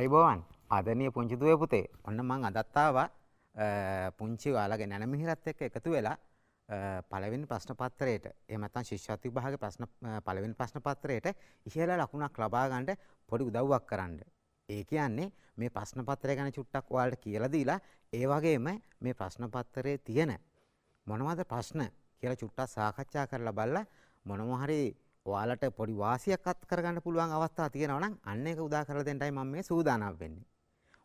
අයිබෝවන් අදනය පුංචිදුව පුතේ ඔන්න මං අදත්තාව පුංචි වාලගේ නැනමිහිරත් එක්ක එකතු වෙලා පළවෙනි ප්‍රශ්න පත්‍රයට එමතන් ශිෂ්‍යති භාග ප්‍රශ්න පළවෙනි ප්‍රශ්න පත්‍රයට ඉහලා ලකුණක් ලබාගන්ට පොඩි උදව්වක් කරන්න. ඒ කියන්නේ මේ ප්‍රශ්න පත්‍රය ගැන චුට්ටක් වාලට කියලදීලා ඒ වගේම මේ ප්‍රශ්න පත්තරේ තියෙන මොනවද ප්‍රශ්න කියලා චුට්ටක් සාකච්ඡා කරලා බල්ල මොනමහරි ඔයාලට පොඩි වාසියක් අත් කරගන්න පුළුවන් අවස්ථා තියෙනවා නම් අන්න ඒක උදා කරලා දෙන්නයි මම මේ සූදානම් වෙන්නේ.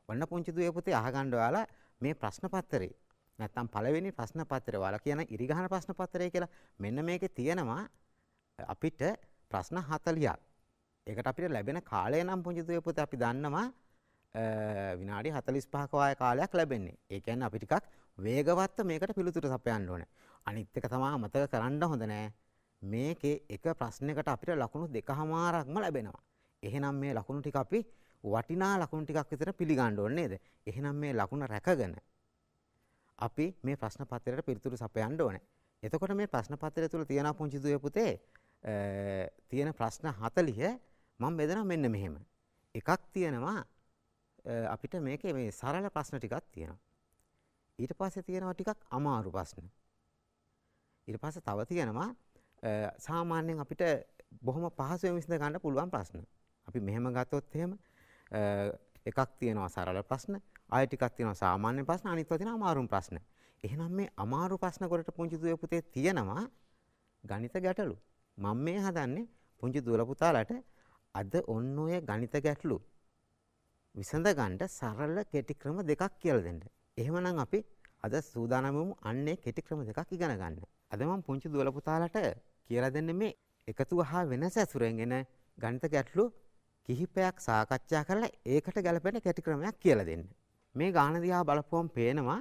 ඔන්න පුංචි දුවේ පුතේ අහගන්න ඔයාලා මේ ප්‍රශ්න පත්‍රේ නැත්තම් පළවෙනි ප්‍රශ්න පත්‍රේ ඔයාලා කියන ඉරිගහන ප්‍රශ්න පත්‍රය කියලා මෙන්න මේකේ තියෙනවා අපිට ප්‍රශ්න 40ක්. ඒකට අපිට ලැබෙන කාලය නම් පුංචි දුවේ පුතේ අපි දන්නවා විනාඩි 45ක වාය කාලයක් ලැබෙන්නේ. ඒ කියන්නේ අපි ටිකක් වේගවත්ව මේකට පිළිතුරු සපයන්න ඕනේ. අනිත් එක තමයි මතක කරන්න හොඳ නෑ. මේකේ එක ප්‍රශ්නයකට අපිට ලකුණු දෙකහමාරක්ම ලැබෙනවා. එහෙනම් මේ ලකුණු ටික අපි වටිනා ලකුණු ටිකක් විතර පිළිගන්න ඕනේ නේද? එහෙනම් මේ ලකුණ රැකගෙන අපි මේ ප්‍රශ්න පත්‍රයට පිළිතුරු සපයන්න ඕනේ. එතකොට මේ ප්‍රශ්න පත්‍රය තුල තියෙන පුංචි දුවේ පුතේ තියෙන ප්‍රශ්න 40 මම බෙදනවා මෙන්න මෙහෙම. එකක් තියෙනවා අපිට මේකේ මේ සරල ප්‍රශ්න ටිකක් තියෙනවා. ඊට පස්සේ තියෙනවා ටිකක් අමාරු ප්‍රශ්න. ඊට පස්සේ තව තියෙනවා සාමාන්‍යයෙන් අපිට බොහොම පහසුවෙන් විසඳ ගන්න පුළුවන් ප්‍රශ්න. අපි මෙහෙම ගත්තොත් එහෙම එකක් තියෙනවා සරල ප්‍රශ්න, ආයෙ ටිකක් තියෙනවා සාමාන්‍ය ප්‍රශ්න, අනිත් ඒවා තියෙනවා අමාරුම් ප්‍රශ්න. එහෙනම් මේ අමාරු ප්‍රශ්න කොටට පුංචි දුවේ පුතේ තියෙනවා ගණිත ගැටලු. මම මේ හදන්නේ පුංචි දුවල පුතාලට අද ඔන්න ඔය ගණිත ගැටලු විසඳ ගන්න සරල කෙටි ක්‍රම දෙකක් කියලා දෙන්න. එහෙමනම් අපි අද සූදානම් වෙමු අන්නේ කෙටි ක්‍රම දෙකක් ඉගෙන ගන්න. අද මම පුංචි දුවල පුතාලට කියලා දෙන්න මේ එකතුව හා වෙනස ඇසුරෙන් එන ගණිත ගැටලු කිහිපයක් සාකච්ඡා කරලා ඒකට ගැලපෙන කැටි ක්‍රමයක් කියලා දෙන්න. මේ ගාන දිහා බලපුවම පේනවා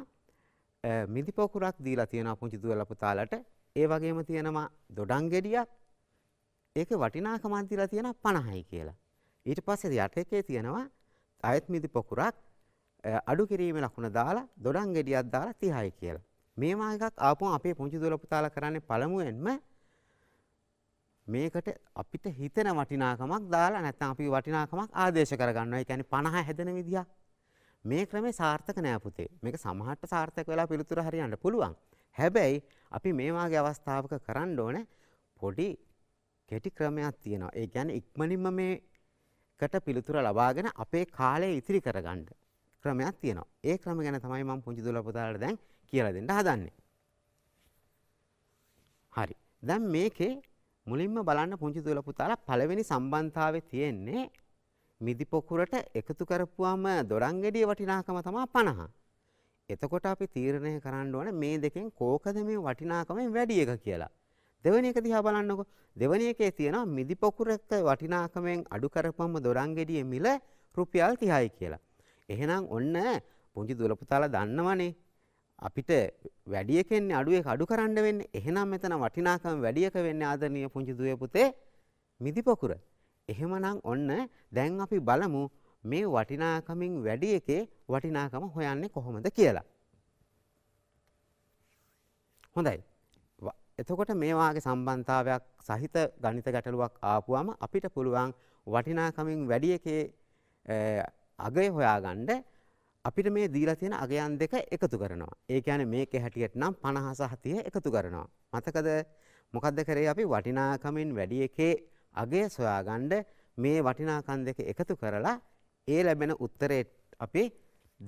මිදි පොකුරක් දීලා තියෙනවා පුංචි දුවලා පුතාලට. ඒ වගේම තියෙනවා දොඩම් ගෙඩියක්. ඒකේ වටිනාකමක් දීලා තියෙනවා 50යි කියලා. ඊට පස්සේ යට එකේ තියෙනවා අයත් මිදි පොකුරක් අඩු කිරීමේ ලකුණ දාලා දොඩම් ගෙඩියක් දාලා 30යි කියලා. මේවා එකක් ආපුවම අපේ පුංචි දුවලා පුතාලා කරන්නේ පළමුවෙන්ම මේකට අපිට හිතන වටිනාකමක් දාලා නැත්නම් අපි වටිනාකමක් ආදේශ කරගන්නවා. ඒ කියන්නේ 50 හැදෙන විදිය. මේ ක්‍රමේ සාර්ථක නෑ පුතේ. මේක සමහරට සාර්ථක වෙලා පිළිතුර හරියන්න පුළුවන්. හැබැයි අපි මේ වාගේ අවස්ථාවක කරන්න ඕනේ පොඩි කෙටි ක්‍රමයක් තියෙනවා. ඒ කියන්නේ ඉක්මනින්ම මේකට පිළිතුර ලබාගෙන අපේ කාලය ඉතිරි කරගන්න ක්‍රමයක් තියෙනවා. ඒ ක්‍රම ගැන තමයි මම පුංචි දුල පුතාලට දැන් කියලා දෙන්න හදන්නේ. හරි. දැන් මේකේ මුලින්ම බලන්න පුංචි තුල පුතාලා පළවෙනි සම්බන්ධතාවේ තියෙන්නේ මිදි පොකුරට එකතු කරපුවාම දොරංගෙඩිය වටිනාකම තමයි 50. එතකොට අපි තීරණය කරන්න ඕන මේ දෙකෙන් කෝකද මේ වටිනාකමෙන් වැඩි එක කියලා. දෙවෙනි එක දිහා බලන්නකො. දෙවෙනි එකේ තියෙනවා මිදි පොකුරක වටිනාකමෙන් අඩු කරපුවම දොරංගෙඩිය මිල රුපියල් 30යි කියලා. එහෙනම් ඔන්න පුංචි දුවල පුතාලා දන්නවනේ අපිට වැඩි එකෙන්නේ අඩු එක අඩු කරන්න වෙන්නේ. එහෙනම් මෙතන වටිනාකම වැඩි එක වෙන්නේ ආදරණීය පුංචි දුවේ පුතේ මිදි පොකුර. එහෙමනම් ඔන්න දැන් අපි බලමු මේ වටිනාකමින් වැඩි එකේ වටිනාකම හොයන්නේ කොහොමද කියලා. හොඳයි. එතකොට මේ වාගේ සම්බන්ධතාවයක් සහිත ගණිත ගැටලුවක් ආපුවම අපිට පුළුවන් වටිනාකමින් වැඩි එකේ අගය හොයාගන්න අපිට මේ දීලා තියෙන අගයන් දෙක එකතු කරනවා. ඒ කියන්නේ මේකේ හැටියට නම් 50 සහ 30 එකතු කරනවා. මතකද? මොකද්ද කරේ අපි වටිනාකමින් වැඩි එකේ අගය සොයාගන්න මේ වටිනාකම් දෙක එකතු කරලා ඒ ලැබෙන උත්තරේ අපි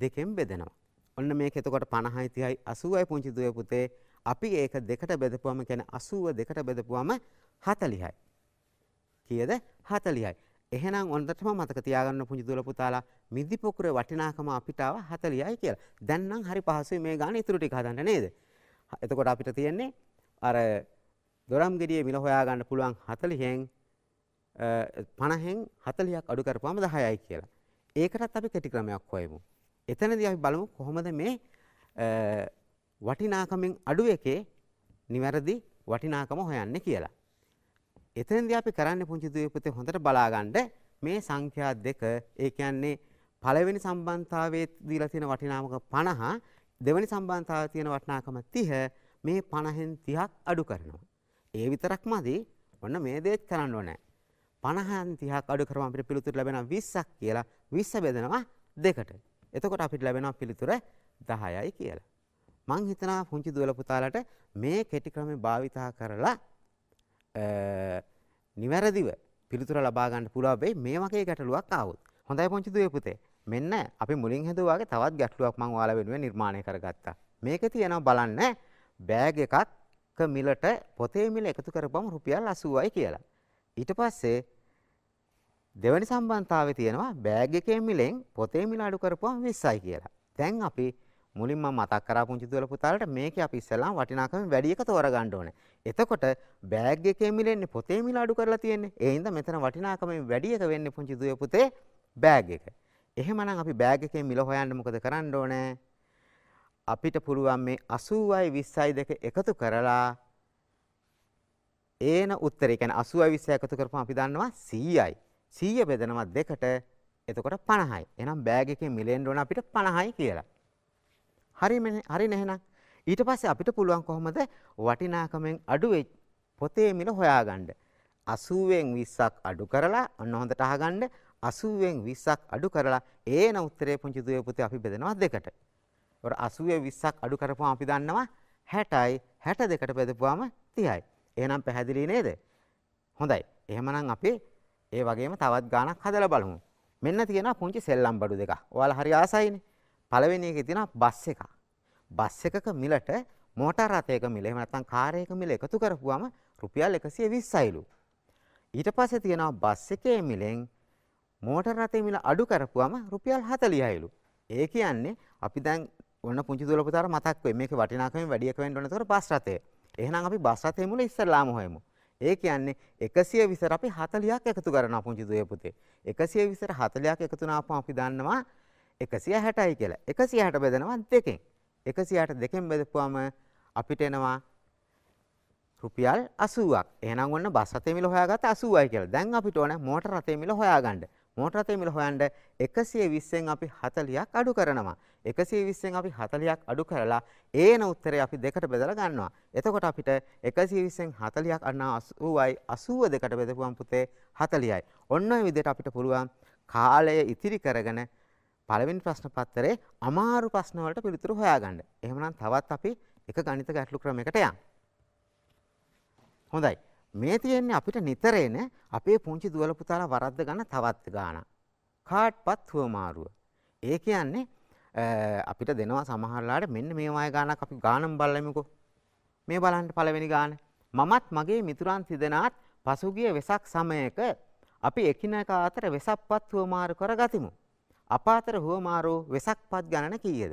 දෙකෙන් බෙදෙනවා. ඔන්න මේක එතකොට 50යි 30යි 80යි පුංචි දුවේ පුතේ අපි ඒක දෙකට බෙදපුවම කියන්නේ 80 දෙකට බෙදපුවම 40යි. කීයද? 40යි. එහෙනම් ඔන්නටම මතක තියාගන්න පුංචි දුවල පුතාලා මිදි පොකුරේ වටිනාකම අපිට ආව 40යි කියලා. දැන් නම් හරි පහසුයි මේ ගාන ඉතුරු ටික හදන්න නේද? එතකොට අපිට තියෙන්නේ අර දොරම් ගෙඩියේ මිල හොයාගන්න පුළුවන් 40න් 50න් 40ක් අඩු කරපුවාම 10යි කියලා. ඒකටත් අපි කෙටි ක්‍රමයක් හොයමු. එතනදී අපි බලමු කොහොමද මේ වටිනාකමෙන් අඩු එකේ නිවැරදි වටිනාකම හොයන්නේ කියලා. එතනදී අපි කරන්නේ පුංචි ද්වීපතේ හොඳට බලාගන්න මේ සංඛ්‍යා දෙක ඒ කියන්නේ පළවෙනි සම්බන්ධතාවයේ දීලා තියෙන වටිනාකම 50 දෙවෙනි සම්බන්ධතාවයේ තියෙන වටිනාකම 30 මේ 50න් 30ක් අඩු කරනවා. ඒ විතරක්මදි ඔන්න මේ දේත් කරන්න ඕනේ. 50න් 30ක් අඩු කරම අපිට පිළිතුර ලැබෙනවා 20ක් කියලා 20 බෙදනවා දෙකට. එතකොට අපිට ලැබෙනවා පිළිතුර 10යි කියලා. මං හිතනවා පුංචි දුවල පුතාලට මේ කෙටි ක්‍රමේ භාවිතා කරලා නිවැරදිව පිළිතුර ලබාගන්න පුළාබේ මේ වගේ ගැටලුවක් අවුත් හොඳයි පොංචි දුවපුතේ මෙන්න අපි මුලින් හැදුවාගේ තවත් ගැටලුවක් මං ඔයාලා වෙනුවෙන් නිර්මාණය කරගත්තා මේක තියෙනවා බලන්න බෑග් එකක් මිලට පොතේ මිල එකතු කරපම රුපියල් 80යි කියලා ඊට පස්සේ දෙවැනි සම්බන්ධතාවය තියෙනවා බෑග් එකේ මිලෙන් පොතේ මිල අඩු කරපුවම 20යි කියලා දැන් අපි මුලින්ම මතක් කරා පුංචි දුවල පුතාලට මේකේ අපි ඉස්සෙල්ලාම වටිනාකම වැඩි එක තෝරගන්න ඕනේ. එතකොට බෑග් එකේ මිලෙන්නේ පොතේ මිල අඩු කරලා තියෙන්නේ. ඒ හින්දා මෙතන වටිනාකම වැඩි එක වෙන්නේ පුංචි දුවේ පුතේ බෑග් එක. එහෙමනම් අපි බෑග් එකේ මිල හොයන්න මොකද කරන්න ඕනේ? අපිට පුළුවන් මේ 80යි 20යි දෙක එකතු කරලා ඒන උත්තරය කියන්නේ 80යි 20යි එකතු කරපුවම අපි දන්නවා 100යි. 100 බෙදනවා දෙකට එතකොට 50යි. එහෙනම් බෑග් එකේ මිලෙන්න ඕන අපිට 50යි කියලා. හරිම හරි නැහෙනම් ඊට පස්සේ අපිට පුළුවන් කොහොමද වටිනාකමෙන් අඩුවේ පොතේ මිල හොයාගන්න. 80න් 20ක් අඩු කරලා ඔන්න හොඳට අහගන්න 80න් 20ක් අඩු කරලා ඒන උත්තරේ පුංචි දුවේ පුතේ අපි බෙදනවා දෙකට. ඒතර 80 20ක් අඩු කරපුවාම අපි දන්නවා 60යි 62කට බෙදපුවාම 30යි. එහෙනම් පැහැදිලි නේද? හොඳයි. එහෙමනම් අපි ඒ වගේම තවත් ගාණක් හදලා බලමු. මෙන්න තියෙනවා පුංචි සෙල්ලම් බඩු දෙකක්. ඔයාලා හරි ආසයිනේ. පළවෙනි එකේ තියෙනවා බස් එකක්. බස් එකක මිලට මෝටර රථයක මිල එහෙම නැත්නම් කාර් එකක මිල එකතු කරපුවාම රුපියල් 120යිලු. ඊට පස්සේ තියෙනවා බස් එකේ මිලෙන් මෝටර රථයේ මිල අඩු කරපුවාම රුපියල් 40යිලු. ඒ කියන්නේ අපි දැන් ඔන්න පුංචි දුවලපතර මතක් වෙයි මේකේ වටිනාකම වැඩි එක වෙන්න ඕන ඒතකොට බස් රථය. එහෙනම් අපි බස් රථයේ මුල ඉස්සරලාම හොයමු. ඒ කියන්නේ 120ට අපි 40ක් එකතු කරනවා පුංචි දුවේ පුතේ. 120ට 40ක් එකතු කරනවා අපි දන්නවා 160යි කියලා. 160ට බෙදනවා දෙකෙන්. 160ට දෙකෙන් බෙදපුවාම අපිට එනවා රුපියල් 80ක්. එහෙනම් ඔන්න බස් රථයේ මිල හොයාගත්ත 80යි කියලා. දැන් අපිට ඕන මෝටර රථයේ මිල හොයාගන්න. මෝටර රථයේ මිල හොයන්න 120න් අපි 40ක් අඩු කරනවා. 120න් අපි 40ක් අඩු කරලා ඒන උත්තරේ අපි දෙකට බෙදලා ගන්නවා. එතකොට අපිට 120න් 40ක් අන්නා 80යි 80 දෙකට බෙදපුවම් පුතේ 40යි. ඔන්න ඔය විදිහට අපිට පුළුවන් කාලය ඉතිරි කරගෙන පළවෙනි ප්‍රශ්න පත්‍රයේ අමාරු ප්‍රශ්න වලට පිළිතුරු හොයාගන්න. එහෙමනම් තවත් අපි එක ගණිත ගැටලු ක්‍රමයකට යමු. හොඳයි. මේ තියෙන්නේ අපිට නිතරේන අපේ පුංචි දුවල පුතාලා වරද්ද ගන්න තවත් ගාණක්. කාඩ්පත් හුවමාරුව. ඒ කියන්නේ අපිට දෙනවා සමහරලාට මෙන්න මේ වගේ ගාණක් අපි ගානම් බලමුකෝ. මේ බලන්න පළවෙනි ගාන. මමත් මගේ මිතුරන් තිදෙනාත් පසුගිය වෙසක් සමයක අපි එකිනෙකා අතර වෙසක්පත් හුවමාරු කරගතිමු. අපාතර හුවමාරු වෙසක්පත් ගණන කීයද?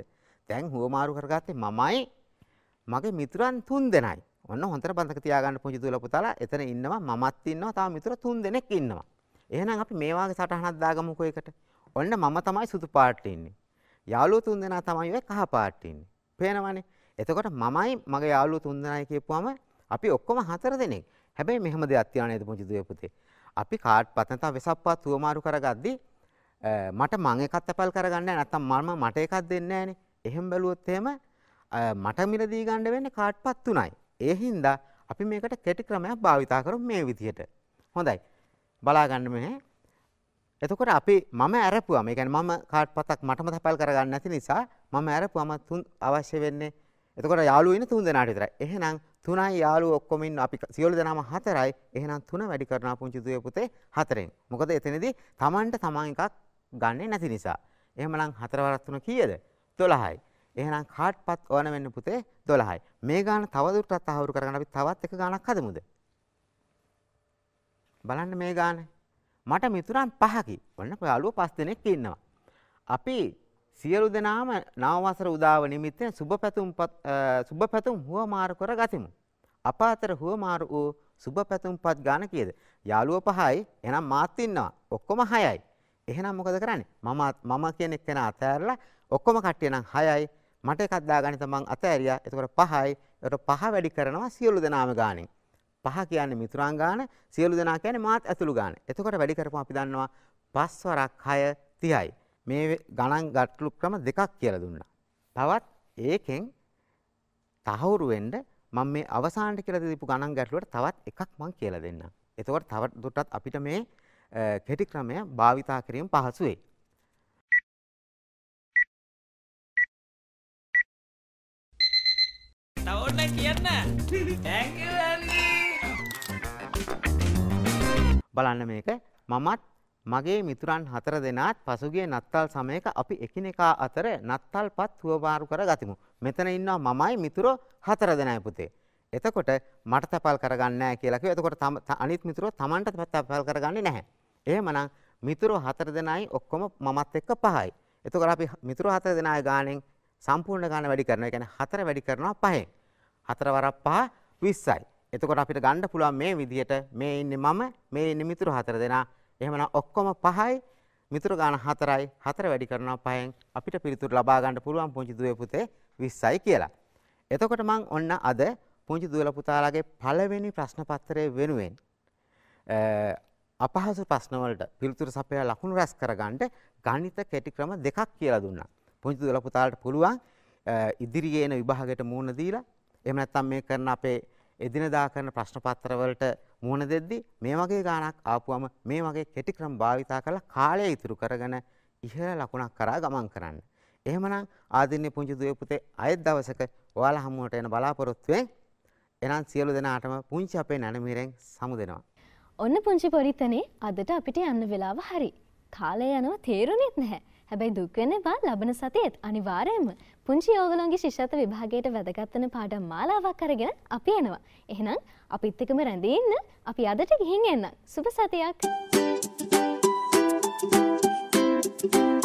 දැන් හුවමාරු කරගත්තේ මමයි මගේ මිතුරන් තුන් දෙනයි. ඔන්න හොඳට බන්දක තියාගන්න පුංචි දුවලා පුතාලා එතන ඉන්නවා මමත් ඉන්නවා තාම මිතුර තුන් දෙනෙක් ඉන්නවා. එහෙනම් අපි මේ වාගේ සටහනක් දාගමුකෝ එකට. ඔන්න මම තමයි සුදු පාට ඉන්නේ. යාළුවෝ තුන් දෙනා තමයි ඔය කහ පාට ඉන්නේ. පේනවනේ. එතකොට මමයි මගේ යාළුවෝ තුන් දෙනායි කියපුවම අපි ඔක්කොම හතර දෙනෙක්. හැබැයි මෙහෙම දෙයක් තියන නේද පුංචි දුවේ පුතේ. අපි කාඩ් පතන තා වෙසප්පත් හුවමාරු කරගද්දී මට මං එකක් තැපල් කරගන්න නැත්තම් මම මට එකක් දෙන්න ෑනේ එහෙම බැලුවොත් එහෙම මට මිලදී ගණ්ඩ වෙන්න කාට්පත් වුණයි. ඒ හින්දා අපි මේකට කෙටි ක්‍රමයක් භාවිතා කරු මේ විදිහට. හොඳයි. බලාගන්න මෙහ. එතකොට අපි මම ඇරපුවා මේ කියන්නේ මම කාඩ් පතක් මටම තැපල් කරගන්න නැති නිසා මම ඇරපුවම තුන් අවශ්‍ය වෙන්නේ. එතකොට යාළුවෝ ඉන්නේ තුන් දෙනාට විතරයි. එහෙනම් තුනයි යාළුව ඔක්කොම ඉන්න අපි සියලු දෙනාම හතරයි. එහෙනම් තුන වැඩි කරනවා පුංචි දුවේ පුතේ හතරෙන්. මොකද එතනදී Tamanට Taman එකක් ගන්නේ නැති නිසා. එහෙමනම් 4 වරක් 3 කීයද? 12යි. එහෙනම් කාට්පත් ඕන වෙන්න පුතේ 12යි. මේ ගාන තවදුරටත් අහවුරු කරගන්න අපි තවත් එක ගානක් හදමුද? බලන්න මේ ගාන. මට මිතුරන් පහකි. ඔන්න ඔයාලුව පස් දෙනෙක් ඉන්නවා. අපි සියලු දෙනාම නව වසර උදාව නිමිත්තෙන් සුබ පැතුම් සුබ පැතුම් හුවමාරු කර ගතිමු. අප අතර හුවමාරු වූ සුබ පැතුම්පත් ගාන කීයද? යාළුවෝ පහයි. එහෙනම් මාත් ඉන්නවා. ඔක්කොම හයයි. එහෙනම් මොකද කරන්නේ? මම මම කියන එක්කෙන අතෑරලා ඔක්කොම කට්ටිය නම් 6යි. මට එකක් දාගනිත මං අතෑරියා. ඒතකොට 5යි. ඒකට 5 වැඩි කරනවා සියලු දෙනාම ගාණෙන්. 5 කියන්නේ මිතුරන් ගාණ, සියලු දෙනා කියන්නේ මාත් ඇතුළු ගාණ. එතකොට වැඩි කරපුවම අපි දන්නවා 5 වරක් 6 30යි. මේ ගණන් ගැටලු ක්‍රම දෙකක් කියලා දුන්නා. තවත් ඒකෙන් තහවුරු වෙන්න මම මේ අවසානට කියලා දීපු ගණන් ගැටලුවට තවත් එකක් මම කියලා දෙන්නම්. එතකොට තව දුරටත් අපිට මේ කෙටි ක්‍රමය භාවිතා කිරීම පහසු වෙයි. තව ඔන්න කියන්න. Thank you Andy. බලන්න මේක මමත් මගේ මිතුරන් හතර දෙනාත් පසුගිය නත්තල් සමයක අපි එකිනෙකා අතර නත්තල්පත් හුවමාරු කර ගතිමු. මෙතන ඉන්නවා මමයි මිතුරෝ හතර දෙනයි පුතේ. එතකොට මට තැපල් කරගන්න නැහැ කියලා කිව්වා. එතකොට අනිත් මිතුරෝ Tamanට තැපල් කරගන්නේ නැහැ. එහෙමනම් මිතුරු හතර දෙනයි ඔක්කොම මමත් එක්ක පහයි. එතකොට අපි මිතුරු හතර දෙනාය ගාණෙන් සම්පූර්ණ ගාණ වැඩි කරනවා. ඒ කියන්නේ හතර වැඩි කරනවා පහෙන්. හතර වරක් පහ 20යි. එතකොට අපිට ගන්න පුළුවන් මේ විදිහට මේ ඉන්නේ මම, මේ ඉන්නේ මිතුරු හතර දෙනා. එහෙමනම් ඔක්කොම පහයි. මිතුරු ගාණ හතරයි. හතර වැඩි කරනවා පහෙන් අපිට පිළිතුරු ලබා ගන්න පුළුවන් පුංචි දුවේ පුතේ 20යි කියලා. එතකොට මම ඔන්න අද පුංචි දුවලා පුතාලාගේ පළවෙනි ප්‍රශ්න පත්‍රය වෙනුවෙන් අපහසු ප්‍රශ්න වලට පිළිතුරු සපයලා ලකුණු රැස් කරගන්න ගණිත කෙටි ක්‍රම දෙකක් කියලා දුන්නා. පුංචි දුවලා පුතාලට පුළුවන් ඉදිරියේ එන විභාගයට මූණ දීලා එහෙම නැත්නම් මේ කරන අපේ එදිනදා කරන ප්‍රශ්න පත්‍ර වලට මූණ දෙද්දී මේ වගේ ගාණක් ආපුවම මේ වගේ කෙටි ක්‍රම භාවිතා කරලා කාලය ඉතුරු කරගෙන ඉහළ ලකුණක් කරා ගමන් කරන්න. එහෙමනම් ආදින්නේ පුංචි දුවේ පුතේ අයත් දවසක ඔයාලා හමුවට එන බලාපොරොත්තුවෙන් එනම් සියලු දෙනාටම පුංචි අපේ නැණමිරෙන් සමුදෙනවා. ඔන්න පුංචි පොඩිතනේ අදට අපිට යන්න වෙලාව හරි. කාලය යනව තේරුණෙත් නැහැ. හැබැයි දුක්වෙන්න බා ලබන සතියේත් අනිවාර්යයෙන්ම පුංචි ඕගලන්ගේ ශිෂ්‍යත්ව විභාගයට වැදගත් වෙන පාඩම් මාලාවක් අරගෙන අපි එනවා. එහෙනම් අපිත් එක්කම රැඳී ඉන්න අපි අදට ගිහින් එන්නම්. සුබ සතියක්. Thank you.